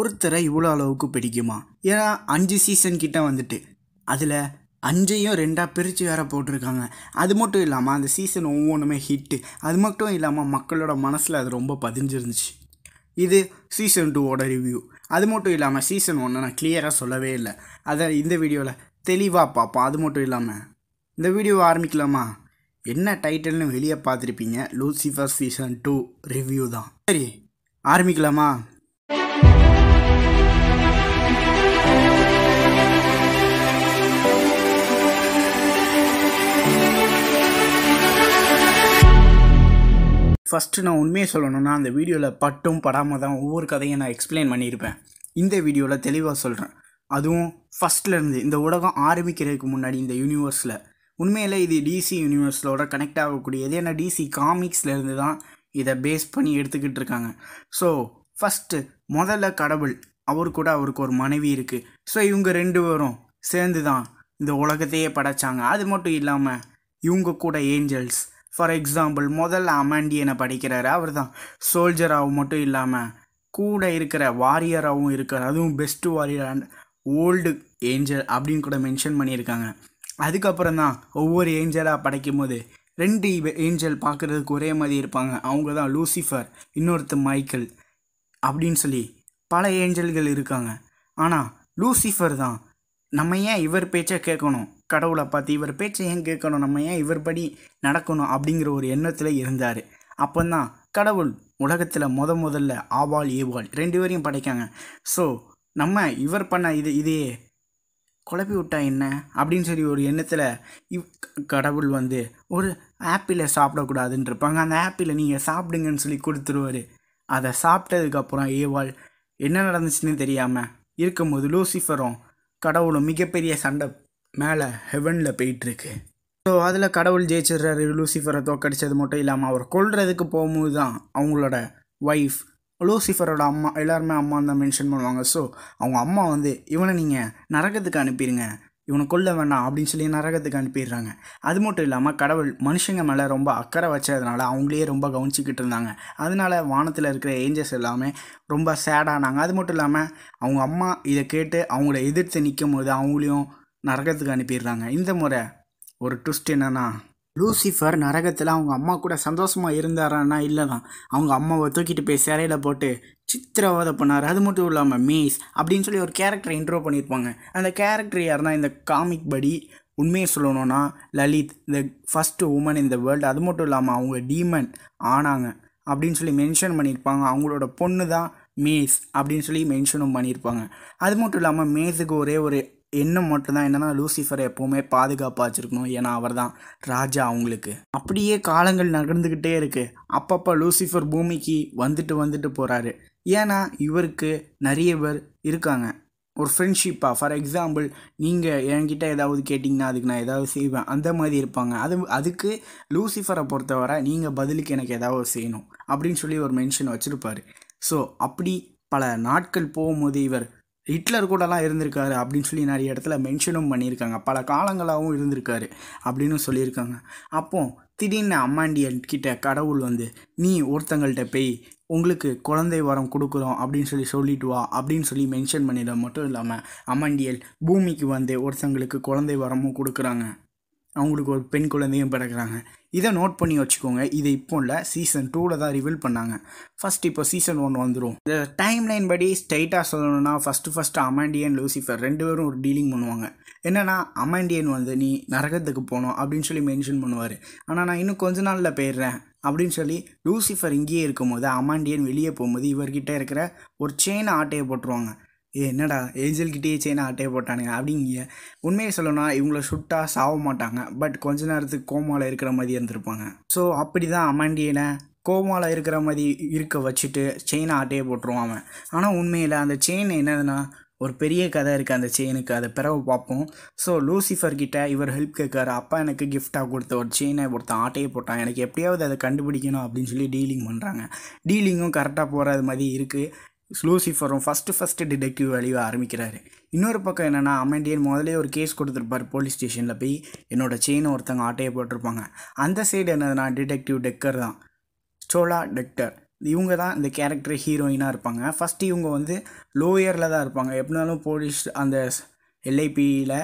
ஒருத்தரை இவ்வளோ அளவுக்கு பிடிக்குமா ஏன்னா அஞ்சு சீசன் கிட்ட வந்துட்டு அதில் அஞ்சையும் ரெண்டாக பிரித்து வேறு போட்டிருக்காங்க அது மட்டும் இல்லாமல் அந்த சீசன் ஒவ்வொன்றுமே ஹிட்டு அது மட்டும் இல்லாமல் மக்களோட மனசில் அது ரொம்ப பதிஞ்சிருந்துச்சு இது சீசன் டூவோட ரிவ்யூ அது மட்டும் இல்லாமல் சீசன் ஒன்று நான் கிளியராக சொல்லவே இல்லை அதை இந்த வீடியோவில் தெளிவாக பார்ப்போம் அது மட்டும் இல்லாமல் இந்த வீடியோவை ஆரம்பிக்கலாமா என்ன டைட்டில்னு வெளியே பார்த்துருப்பீங்க லூசிஃபர் சீசன் டூ ரிவ்யூ தான் சரி ஆரம்பிக்கலாமா ஃபஸ்ட்டு நான் உண்மையை சொல்லணும்னா அந்த வீடியோவில் பட்டும் படாமல் தான் ஒவ்வொரு கதையும் நான் எக்ஸ்பிளைன் பண்ணியிருப்பேன் இந்த வீடியோவில் தெளிவாக சொல்கிறேன் அதுவும் ஃபஸ்ட்லேருந்து இந்த உலகம் ஆரம்பிக்கிறதுக்கு முன்னாடி இந்த யூனிவர்ஸில் உண்மையில் இது டிசி யூனிவர்ஸோட கனெக்ட் ஆகக்கூடியது ஏன்னா டிசி காமிக்ஸ்லேருந்து தான் இதை பேஸ் பண்ணி எடுத்துக்கிட்டு இருக்காங்க ஸோ ஃபஸ்ட்டு முதல்ல கடவுள் அவர் கூட அவருக்கு ஒரு மனைவி இருக்குது ஸோ இவங்க ரெண்டு பேரும் சேர்ந்து தான் இந்த உலகத்தையே படைச்சாங்க அது மட்டும் இல்லாமல் இவங்க கூட ஏஞ்சல்ஸ் ஃபார் எக்ஸாம்பிள் முதல் அமாண்டியனை படிக்கிறாரு அவர் தான் சோல்ஜராகவும் மட்டும் இல்லாமல் கூட இருக்கிற வாரியராகவும் இருக்கார் அதுவும் best warrior and old angel அப்படின்னு கூட மென்ஷன் பண்ணியிருக்காங்க அதுக்கப்புறம் தான் ஒவ்வொரு ஏஞ்சலாக படைக்கும் போது ரெண்டு ஏஞ்சல் பார்க்குறதுக்கு ஒரே மாதிரி இருப்பாங்க அவங்க தான் லூசிஃபர் இன்னொருத்தர் மைக்கேல் அப்படின்னு சொல்லி பல ஏஞ்சல்கள் இருக்காங்க ஆனால் லூசிஃபர் தான் நம்ம ஏன் இவர் பேச்சை கேட்கணும் கடவுளை பார்த்து இவர் பேச்சை ஏன் கேட்கணும் நம்ம ஏன் இவர் படி நடக்கணும் அப்படிங்கிற ஒரு எண்ணத்தில் இருந்தார் அப்போந்தான் கடவுள் உலகத்தில் முத முதல்ல ஆவால் ஏவாள் ரெண்டு பேரையும் படைக்காங்க ஸோ நம்ம இவர் பண்ண இது இதையே குழப்பி விட்டா என்ன அப்படின்னு சொல்லி ஒரு எண்ணத்தில் இவ் கடவுள் வந்து ஒரு ஆப்பிளை சாப்பிடக்கூடாதுன்னு இருப்பாங்க அந்த ஆப்பிளில் நீங்கள் சாப்பிடுங்கன்னு சொல்லி கொடுத்துருவார் அதை சாப்பிட்டதுக்கப்புறம் ஏவாள் என்ன நடந்துச்சுன்னு தெரியாமல் இருக்கும்போது லூசிஃபரும் கடவுளும் மிகப்பெரிய சண்டை மேலே ஹெவனில் போயிட்டுருக்கு ஸோ அதில் கடவுள் ஜெயிச்சிடுறாரு லூசிஃபரை தோக்கடிச்சது மட்டும் இல்லாமல் அவர் கொள்றதுக்கு போகும்போது தான் அவங்களோட ஒய்ஃப் லூசிஃபரோட அம்மா எல்லாருமே அம்மா தான் மென்ஷன் பண்ணுவாங்க ஸோ அவங்க அம்மா வந்து இவனை நீங்கள் நரகத்துக்கு அனுப்பிடுங்க இவனை கொல்ல வேண்டாம் அப்படின்னு சொல்லி நரகத்துக்கு அனுப்பிடுறாங்க அது மட்டும் இல்லாமல் கடவுள் மனுஷங்க மேலே ரொம்ப அக்கறை வச்சதுனால அவங்களே ரொம்ப கவனிச்சிக்கிட்டு இருந்தாங்க அதனால வானத்தில் இருக்கிற ஏஞ்சஸ் எல்லாமே ரொம்ப சேடானாங்க அது மட்டும் இல்லாமல் அவங்க அம்மா இதை கேட்டு அவங்கள எதிர்த்து நிற்கும் போது அவங்களையும் நரகத்துக்கு அனுப்பிடுறாங்க இந்த முறை ஒரு ட்விஸ்ட் என்னென்னா லூசிஃபர் நரகத்தில் அவங்க அம்மா கூட சந்தோஷமாக இருந்தாரான்னா இல்லை தான் அவங்க அம்மாவை தூக்கிட்டு போய் சிறையில் போட்டு சித்திரவதை பண்ணார் அது மட்டும் இல்லாமல் மீஸ் அப்படின்னு சொல்லி ஒரு கேரக்டரை இன்ட்ரோ பண்ணியிருப்பாங்க அந்த கேரக்டர் யாருன்னா இந்த காமிக் படி உண்மையை சொல்லணும்னா லலித் த ஃபஸ்ட்டு உமன் இந்த வேர்ல்டு அது மட்டும் இல்லாமல் அவங்க டீமன் ஆனாங்க அப்படின்னு சொல்லி மென்ஷன் பண்ணியிருப்பாங்க அவங்களோட பொண்ணு தான் மேஸ் அப்படின்னு சொல்லி மென்ஷனும் பண்ணியிருப்பாங்க அது மட்டும் இல்லாமல் மேஸுக்கு ஒரே ஒரு என்ன மட்டும்தான் என்னென்னா லூசிஃபர் எப்போவுமே பாதுகாப்பாக வச்சுருக்கணும் ஏன்னா அவர் தான் ராஜா அவங்களுக்கு அப்படியே காலங்கள் நகர்ந்துக்கிட்டே இருக்குது அப்பப்போ லூசிஃபர் பூமிக்கு வந்துட்டு வந்துட்டு போகிறாரு ஏன்னா இவருக்கு நிறைய பேர் இருக்காங்க ஒரு ஃப்ரெண்ட்ஷிப்பாக ஃபார் எக்ஸாம்பிள் நீங்கள் என்கிட்ட ஏதாவது கேட்டிங்கன்னா அதுக்கு நான் ஏதாவது செய்வேன் அந்த மாதிரி இருப்பாங்க அது அதுக்கு லூசிஃபரை பொறுத்தவரை நீங்கள் பதிலுக்கு எனக்கு ஏதாவது செய்யணும் அப்படின்னு சொல்லி ஒரு மென்ஷன் வச்சுருப்பார் ஸோ அப்படி பல நாட்கள் போகும்போது இவர் ஹிட்லர் கூடலாம் இருந்திருக்காரு அப்படின்னு சொல்லி நிறைய இடத்துல மென்ஷனும் பண்ணியிருக்காங்க பல காலங்களாகவும் இருந்திருக்காரு அப்படின்னு சொல்லியிருக்காங்க அப்போது திடீர்னு அம்மாண்டியன் கிட்ட கடவுள் வந்து நீ ஒருத்தங்கள்கிட்ட போய் உங்களுக்கு குழந்தை வரம் கொடுக்குறோம் அப்படின்னு சொல்லி சொல்லிட்டு வா அப்படின்னு சொல்லி மென்ஷன் பண்ணிட மட்டும் இல்லாமல் அம்மாண்டியல் பூமிக்கு வந்து ஒருத்தங்களுக்கு குழந்தை வரமும் கொடுக்குறாங்க அவங்களுக்கு ஒரு பெண் குழந்தையும் பிறக்கிறாங்க இதை நோட் பண்ணி வச்சுக்கோங்க இது இப்போ இல்லை சீசன் டூவில் தான் ரிவீல் பண்ணாங்க ஃபஸ்ட் இப்போ சீசன் ஒன் வந்துடும் இந்த டைம் லைன் படி ஸ்ட்ரைட்டாக சொல்லணும்னா ஃபஸ்ட்டு ஃபஸ்ட்டு அமாண்டியன் லூசிஃபர் ரெண்டு பேரும் ஒரு டீலிங் பண்ணுவாங்க என்னென்னா அமாண்டியன் வந்து நீ நரகத்துக்கு போகணும் அப்படின்னு சொல்லி மென்ஷன் பண்ணுவார் ஆனால் நான் இன்னும் கொஞ்ச நாளில் போயிடுறேன் அப்படின்னு சொல்லி லூசிஃபர் இங்கேயே இருக்கும்போது அமாண்டியன் வெளியே போகும்போது இவர்கிட்ட இருக்கிற ஒரு செயின் ஆட்டையை போட்டுருவாங்க என்னடா ஏஞ்சல் கிட்டேயே சைனா அட்டையை போட்டானுங்க அப்படிங்க உண்மையை சொல்லணும்னா இவங்கள சுட்டா சாவ மாட்டாங்க பட் கொஞ்ச நேரத்துக்கு கோமால இருக்கிற மாதிரி இருந்திருப்பாங்க ஸோ அப்படி தான் அமாண்டியனை கோமாவில் இருக்கிற மாதிரி இருக்க வச்சுட்டு செயினை அட்டையை போட்டுருவான் அவன் ஆனால் உண்மையில் அந்த செயின் என்னதுன்னா ஒரு பெரிய கதை இருக்குது அந்த செயினுக்கு அதை பிறகு பார்ப்போம் ஸோ லூசிஃபர் கிட்ட இவர் ஹெல்ப் கேட்காரு அப்பா எனக்கு கிஃப்டாக கொடுத்த ஒரு செயினை கொடுத்த ஆட்டையை போட்டான் எனக்கு எப்படியாவது அதை கண்டுபிடிக்கணும் அப்படின்னு சொல்லி டீலிங் பண்ணுறாங்க டீலிங்கும் கரெக்டாக போகிறது மாதிரி இருக்குது ஸ்லூசிஃபரும் ஃபஸ்ட்டு ஃபஸ்ட்டு டிடெக்டிவ் வழியாக ஆரம்பிக்கிறாரு இன்னொரு பக்கம் என்னென்னா அமெண்டியன் முதலே ஒரு கேஸ் கொடுத்துருப்பார் போலீஸ் ஸ்டேஷனில் போய் என்னோடய செயினை ஒருத்தங்க ஆட்டையை போட்டிருப்பாங்க அந்த சைடு என்னதுன்னா டிடெக்டிவ் டெக்கர் தான் ஸ்டோலா டெக்டர் இவங்க தான் இந்த கேரக்டர் ஹீரோயினாக இருப்பாங்க ஃபஸ்ட்டு இவங்க வந்து லோயரில் தான் இருப்பாங்க எப்படினாலும் போலீஸ் அந்த எல்ஐபியில்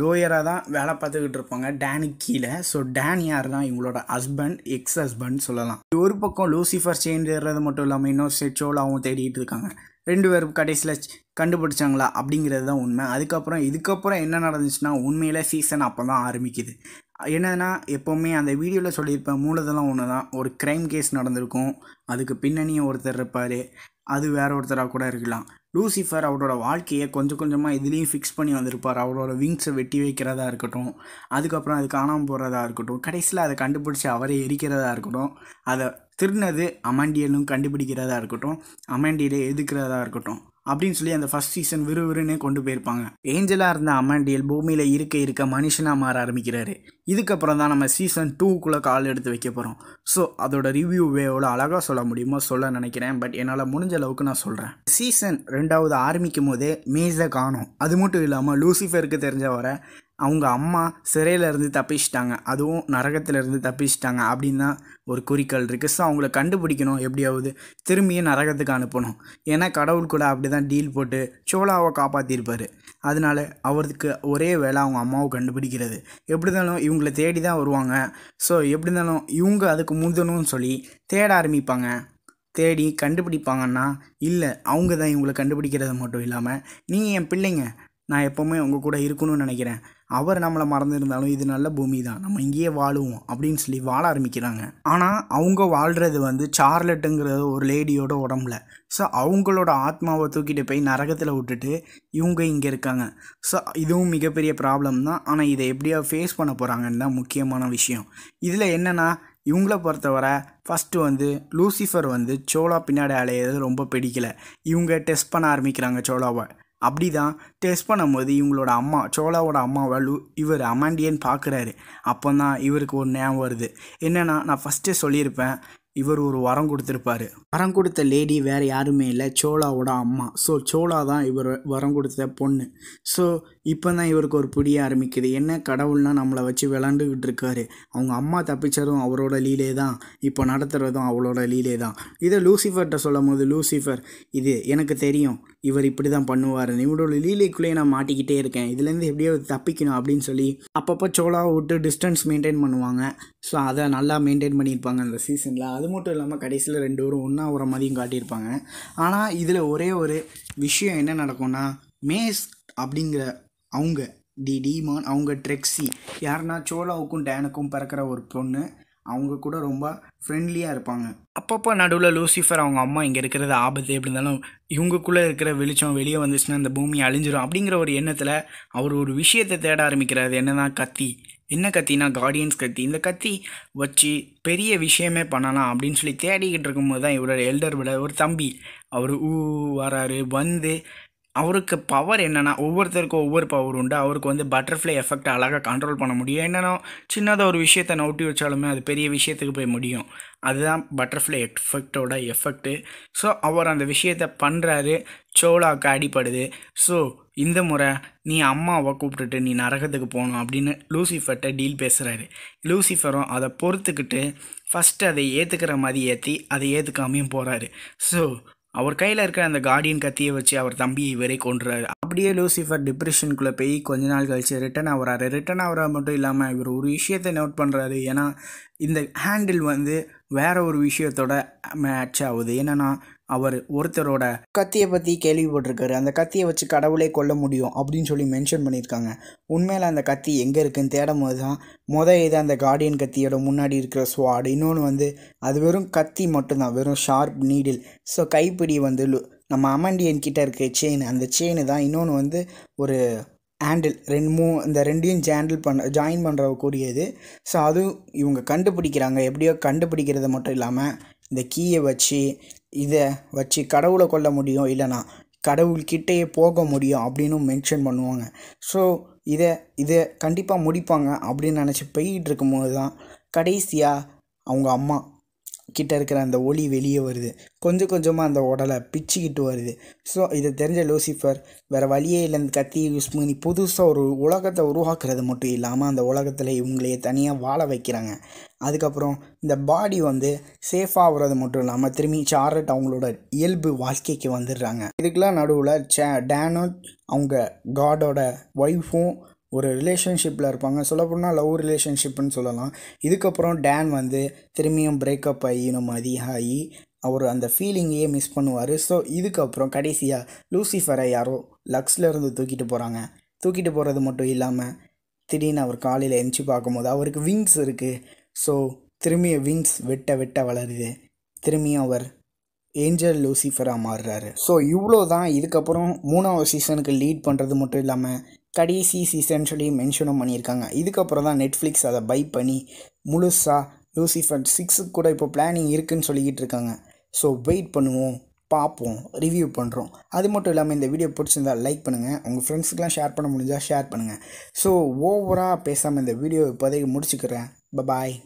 லோயராக தான் வேலை பார்த்துக்கிட்டு இருப்பாங்க டேனுக்கு கீழே ஸோ டேன் யார் தான் இவங்களோட ஹஸ்பண்ட் எக்ஸ் ஹஸ்பண்ட் சொல்லலாம் ஒரு பக்கம் லூசிஃபர் சேஞ்சுறது மட்டும் இல்லாமல் இன்னொரு ஸ்டெச்சோலாகவும் தேடிட்டு இருக்காங்க ரெண்டு பேரும் கடைசியில் கண்டுபிடிச்சாங்களா அப்படிங்கிறது தான் உண்மை அதுக்கப்புறம் இதுக்கப்புறம் என்ன நடந்துச்சுன்னா உண்மையில் சீசன் அப்போ தான் ஆரம்பிக்குது என்னன்னா எப்போவுமே அந்த வீடியோவில் சொல்லியிருப்பேன் மூலதெல்லாம் ஒன்று தான் ஒரு க்ரைம் கேஸ் நடந்திருக்கும் அதுக்கு பின்னணியும் ஒருத்தர் இருப்பார் அது வேற ஒருத்தராக கூட இருக்கலாம் லூசிஃபர் அவரோட வாழ்க்கையை கொஞ்சம் கொஞ்சமாக இதுலேயும் ஃபிக்ஸ் பண்ணி வந்திருப்பார் அவரோட விங்ஸை வெட்டி வைக்கிறதா இருக்கட்டும் அதுக்கப்புறம் அது காணாமல் போகிறதா இருக்கட்டும் கடைசியில் அதை கண்டுபிடிச்சி அவரை எரிக்கிறதா இருக்கட்டும் அதை திருநது அமாண்டியலும் கண்டுபிடிக்கிறதா இருக்கட்டும் அமாண்டியலை எதுக்கிறதா இருக்கட்டும் அப்படின்னு சொல்லி அந்த ஃபர்ஸ்ட் சீசன் விறுவிறுன்னு கொண்டு போயிருப்பாங்க ஏஞ்சலாக இருந்த அமாண்டியல் பூமியில் இருக்க இருக்க மனுஷனாக மாற ஆரம்பிக்கிறாரு இதுக்கப்புறம் தான் நம்ம சீசன் டூக்குள்ளே கால் எடுத்து வைக்க போகிறோம் ஸோ அதோட ரிவ்யூ எவ்வளோ அழகாக சொல்ல முடியுமோ சொல்ல நினைக்கிறேன் பட் என்னால் முடிஞ்ச அளவுக்கு நான் சொல்கிறேன் சீசன் ரெண்டாவது ஆரம்பிக்கும் போதே மேஸை காணும் அது மட்டும் இல்லாமல் லூசிஃபருக்கு தெரிஞ்ச வர அவங்க அம்மா சிறையிலேருந்து தப்பிச்சிட்டாங்க அதுவும் நரகத்திலேருந்து தப்பிச்சிட்டாங்க அப்படின்னு தான் ஒரு குறிக்கோள் இருக்குது ஸோ அவங்கள கண்டுபிடிக்கணும் எப்படியாவது திரும்பியும் நரகத்துக்கு அனுப்பணும் ஏன்னா கடவுள் கூட அப்படி தான் டீல் போட்டு சோலாவை காப்பாற்றிருப்பார் அதனால அவருக்கு ஒரே வேலை அவங்க அம்மாவை கண்டுபிடிக்கிறது எப்படி இருந்தாலும் இவங்களை தேடி தான் வருவாங்க ஸோ எப்படி இருந்தாலும் இவங்க அதுக்கு முந்தணும்னு சொல்லி தேட ஆரம்பிப்பாங்க தேடி கண்டுபிடிப்பாங்கன்னா இல்லை அவங்க தான் இவங்களை கண்டுபிடிக்கிறது மட்டும் இல்லாமல் நீங்கள் என் பிள்ளைங்க நான் எப்போவுமே உங்கள் கூட இருக்கணும்னு நினைக்கிறேன் அவர் நம்மளை மறந்துருந்தாலும் இது நல்ல பூமி தான் நம்ம இங்கேயே வாழுவோம் அப்படின்னு சொல்லி வாழ ஆரம்பிக்கிறாங்க ஆனால் அவங்க வாழ்கிறது வந்து சார்லட்டுங்கிறது ஒரு லேடியோட உடம்புல ஸோ அவங்களோட ஆத்மாவை தூக்கிட்டு போய் நரகத்தில் விட்டுட்டு இவங்க இங்கே இருக்காங்க ஸோ இதுவும் மிகப்பெரிய ப்ராப்ளம் தான் ஆனால் இதை எப்படியா ஃபேஸ் பண்ண போகிறாங்கன்னு தான் முக்கியமான விஷயம் இதில் என்னென்னா இவங்கள பொறுத்தவரை ஃபஸ்ட்டு வந்து லூசிஃபர் வந்து சோலா பின்னாடி அலையிறது ரொம்ப பிடிக்கல இவங்க டெஸ்ட் பண்ண ஆரம்பிக்கிறாங்க சோலாவை அப்படி தான் டெஸ்ட் பண்ணும்போது இவங்களோட அம்மா சோலாவோட அம்மாவை லு இவர் அமாண்டியன்னு பார்க்குறாரு அப்போ தான் இவருக்கு ஒரு ஞாபகம் வருது என்னென்னா நான் ஃபஸ்ட்டே சொல்லியிருப்பேன் இவர் ஒரு வரம் கொடுத்துருப்பாரு வரம் கொடுத்த லேடி வேறு யாருமே இல்லை சோலாவோட அம்மா ஸோ சோலா தான் இவர் வரம் கொடுத்த பொண்ணு ஸோ இப்போ தான் இவருக்கு ஒரு புரிய ஆரம்பிக்குது என்ன கடவுள்னா நம்மளை வச்சு விளாண்டுக்கிட்டு இருக்காரு அவங்க அம்மா தப்பிச்சதும் அவரோட லீலே தான் இப்போ நடத்துகிறதும் அவளோட லீலே தான் இதை லூசிஃபர்கிட்ட சொல்லும் போது லூசிஃபர் இது எனக்கு தெரியும் இவர் இப்படி தான் பண்ணுவார் இவரோட லீலைக்குள்ளேயே நான் மாட்டிக்கிட்டே இருக்கேன் இதுலேருந்து எப்படியோ தப்பிக்கணும் அப்படின்னு சொல்லி அப்பப்போ சோலாவை விட்டு டிஸ்டன்ஸ் மெயின்டைன் பண்ணுவாங்க ஸோ அதை நல்லா மெயின்டைன் பண்ணியிருப்பாங்க அந்த சீசனில் அது அது மட்டும் இல்லாமல் கடைசியில் ரெண்டு பேரும் ஒன்றா வர மாதிரியும் காட்டியிருப்பாங்க ஆனால் இதில் ஒரே ஒரு விஷயம் என்ன நடக்கும்னா மேஸ் அப்படிங்கிற அவங்க தி டீமான் அவங்க ட்ரெக்ஸி யாருன்னா சோலாவுக்கும் டேனுக்கும் பிறக்கிற ஒரு பொண்ணு அவங்க கூட ரொம்ப ஃப்ரெண்ட்லியாக இருப்பாங்க அப்பப்போ நடுவில் லூசிஃபர் அவங்க அம்மா இங்கே இருக்கிறது ஆபத்து எப்படி இருந்தாலும் இவங்கக்குள்ளே இருக்கிற வெளிச்சம் வெளியே வந்துச்சுன்னா அந்த பூமி அழிஞ்சிரும் அப்படிங்கிற ஒரு எண்ணத்தில் அவர் ஒரு விஷயத்தை தேட ஆரம்பிக்கிறார் என்னன்னா கத்தி என்ன கத்தினா கார்டியன்ஸ் கத்தி இந்த கத்தி வச்சு பெரிய விஷயமே பண்ணலாம் அப்படின்னு சொல்லி தேடிக்கிட்டு இருக்கும்போது தான் இவரோட எல்டர் விட ஒரு தம்பி அவர் ஊ வராரு வந்து அவருக்கு பவர் என்னென்னா ஒவ்வொருத்தருக்கும் ஒவ்வொரு பவர் உண்டு அவருக்கு வந்து பட்டர்ஃப்ளை எஃபெக்ட் அழகாக கண்ட்ரோல் பண்ண முடியும் என்னென்னா சின்னதாக ஒரு விஷயத்தை நோட்டி வச்சாலுமே அது பெரிய விஷயத்துக்கு போய் முடியும் அதுதான் பட்டர்ஃப்ளை எஃபெக்டோட எஃபெக்ட்டு ஸோ அவர் அந்த விஷயத்தை பண்ணுறாரு சோலாவுக்கு அடிப்படுது ஸோ இந்த முறை நீ அம்மாவை கூப்பிட்டுட்டு நீ நரகத்துக்கு போகணும் அப்படின்னு லூசிஃபர்கிட்ட டீல் பேசுகிறாரு லூசிஃபரும் அதை பொறுத்துக்கிட்டு ஃபஸ்ட்டு அதை ஏற்றுக்கிற மாதிரி ஏற்றி அதை ஏற்றுக்காமையும் போகிறாரு ஸோ அவர் கையில் இருக்கிற அந்த கார்டியன் கத்தியை வச்சு அவர் தம்பியை இவரே கொன்றார் அப்படியே லூசிஃபர் டிப்ரெஷனுக்குள்ளே போய் கொஞ்ச நாள் கழித்து ரிட்டன் ஆகிறாரு ரிட்டன் ஆகிறா மட்டும் இல்லாமல் இவர் ஒரு விஷயத்தை நோட் பண்ணுறாரு ஏன்னா இந்த ஹேண்டில் வந்து வேற ஒரு விஷயத்தோட மேட்ச் ஆகுது என்னென்னா அவர் ஒருத்தரோட கத்தியை பற்றி கேள்விப்பட்டிருக்காரு அந்த கத்தியை வச்சு கடவுளே கொல்ல முடியும் அப்படின்னு சொல்லி மென்ஷன் பண்ணியிருக்காங்க உண்மையில் அந்த கத்தி எங்கே இருக்குன்னு தேடும் போது தான் மொதல் இது அந்த கார்டியன் கத்தியோட முன்னாடி இருக்கிற ஸ்வாடு இன்னொன்று வந்து அது வெறும் கத்தி மட்டும்தான் வெறும் ஷார்ப் நீடில் ஸோ கைப்பிடி வந்து நம்ம அமண்டியன் கிட்ட இருக்க செயின் அந்த செயின் தான் இன்னொன்று வந்து ஒரு ஹேண்டில் ரெண்டு மூ இந்த ரெண்டையும் ஜேண்டில் பண்ண ஜாயின் பண்ணுற கூடியது ஸோ அதுவும் இவங்க கண்டுபிடிக்கிறாங்க எப்படியோ கண்டுபிடிக்கிறது மட்டும் இல்லாமல் இந்த கீயை வச்சு இதை வச்சு கடவுளை கொல்ல முடியும் இல்லைனா கிட்டேயே போக முடியும் அப்படின்னு மென்ஷன் பண்ணுவாங்க ஸோ இதை இதை கண்டிப்பாக முடிப்பாங்க அப்படின்னு நினச்சி போயிட்டு இருக்கும்போது தான் கடைசியாக அவங்க அம்மா கிட்ட இருக்கிற அந்த ஒளி வெளியே வருது கொஞ்சம் கொஞ்சமாக அந்த உடலை பிச்சுக்கிட்டு வருது ஸோ இதை தெரிஞ்ச லூசிஃபர் வேறு வழியே இல்லை அந்த கத்தியை யூஸ் பண்ணி புதுசாக ஒரு உலகத்தை உருவாக்குறது மட்டும் இல்லாமல் அந்த உலகத்தில் இவங்களையே தனியாக வாழ வைக்கிறாங்க அதுக்கப்புறம் இந்த பாடி வந்து சேஃபாக ஆகிறது மட்டும் இல்லாமல் திரும்பி சார்லட் அவங்களோட இயல்பு வாழ்க்கைக்கு வந்துடுறாங்க இதுக்கெலாம் நடுவில் சே டேனோ அவங்க காடோட ஒய்ஃபும் ஒரு ரிலேஷன்ஷிப்பில் இருப்பாங்க சொல்லப்போனால் லவ் ரிலேஷன்ஷிப்னு சொல்லலாம் இதுக்கப்புறம் டேன் வந்து திரும்பியும் பிரேக்கப் ஆகி நம்ம அதிகாகி அவர் அந்த ஃபீலிங்கையே மிஸ் பண்ணுவார் ஸோ இதுக்கப்புறம் கடைசியாக லூசிஃபரை யாரோ லக்ஸில் இருந்து தூக்கிட்டு போகிறாங்க தூக்கிட்டு போகிறது மட்டும் இல்லாமல் திடீர்னு அவர் காலையில் எந்திச்சு பார்க்கும்போது அவருக்கு விங்ஸ் இருக்குது ஸோ திரும்பியும் விங்ஸ் வெட்ட வெட்ட வளருது திரும்பியும் அவர் ஏஞ்சல் லூசிஃபராக மாறுறாரு ஸோ இவ்வளோ தான் இதுக்கப்புறம் மூணாவது சீசனுக்கு லீட் பண்ணுறது மட்டும் இல்லாமல் கடைசி சீசன் சொல்லி மென்ஷனும் பண்ணியிருக்காங்க இதுக்கப்புறம் தான் நெட்ஃப்ளிக்ஸ் அதை பை பண்ணி முழுசாக லூசிஃபர் சிக்ஸுக்கு கூட இப்போ பிளானிங் இருக்குதுன்னு சொல்லிக்கிட்டு இருக்காங்க ஸோ வெயிட் பண்ணுவோம் பார்ப்போம் ரிவ்யூ பண்ணுறோம் அது மட்டும் இல்லாமல் இந்த வீடியோ பிடிச்சிருந்தா லைக் பண்ணுங்கள் உங்கள் ஃப்ரெண்ட்ஸுக்கெலாம் ஷேர் பண்ண முடிஞ்சால் ஷேர் பண்ணுங்கள் ஸோ ஓவராக பேசாமல் இந்த வீடியோ இப்போதைக்கு முடிச்சுக்கிறேன் பபாய்